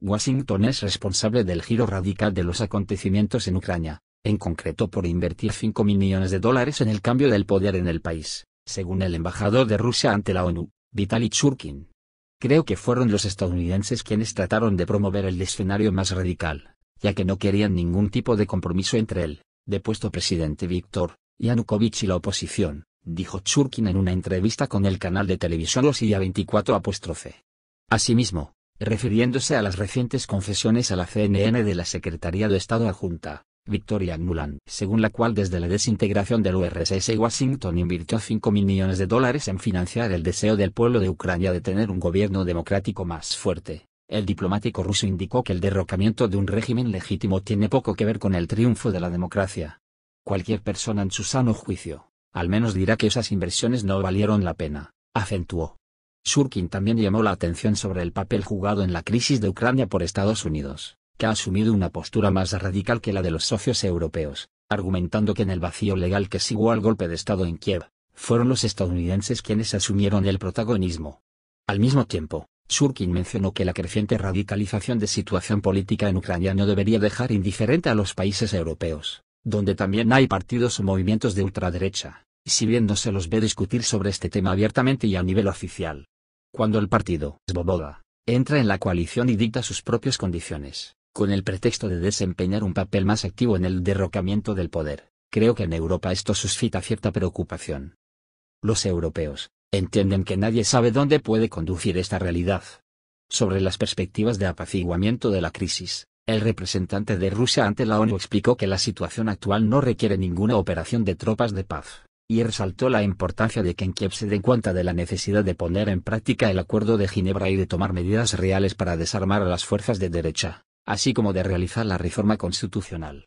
Washington es responsable del giro radical de los acontecimientos en Ucrania, en concreto por invertir 5 millones de dólares en el cambio del poder en el país, según el embajador de Rusia ante la ONU, Vitaly Churkin. Creo que fueron los estadounidenses quienes trataron de promover el escenario más radical, ya que no querían ningún tipo de compromiso entre él, depuesto presidente Víctor Yanukovych y la oposición, dijo Churkin en una entrevista con el canal de televisión Rusia 24 Asimismo, refiriéndose a las recientes confesiones a la CNN de la Secretaría de Estado adjunta, Victoria Nuland, según la cual desde la desintegración del URSS Washington invirtió 5 millones de dólares en financiar el deseo del pueblo de Ucrania de tener un gobierno democrático más fuerte. El diplomático ruso indicó que el derrocamiento de un régimen legítimo tiene poco que ver con el triunfo de la democracia. Cualquier persona en su sano juicio, al menos dirá que esas inversiones no valieron la pena, acentuó. Shurkin también llamó la atención sobre el papel jugado en la crisis de Ucrania por Estados Unidos, que ha asumido una postura más radical que la de los socios europeos, argumentando que en el vacío legal que siguió al golpe de Estado en Kiev, fueron los estadounidenses quienes asumieron el protagonismo. Al mismo tiempo, Shurkin mencionó que la creciente radicalización de situación política en Ucrania no debería dejar indiferente a los países europeos, donde también hay partidos o movimientos de ultraderecha, si bien no se los ve discutir sobre este tema abiertamente y a nivel oficial, cuando el partido Svoboda entra en la coalición y dicta sus propias condiciones, con el pretexto de desempeñar un papel más activo en el derrocamiento del poder. Creo que en Europa esto suscita cierta preocupación. Los europeos entienden que nadie sabe dónde puede conducir esta realidad. Sobre las perspectivas de apaciguamiento de la crisis, el representante de Rusia ante la ONU explicó que la situación actual no requiere ninguna operación de tropas de paz y resaltó la importancia de que en Kiev se den cuenta de la necesidad de poner en práctica el Acuerdo de Ginebra y de tomar medidas reales para desarmar a las fuerzas de derecha, así como de realizar la reforma constitucional.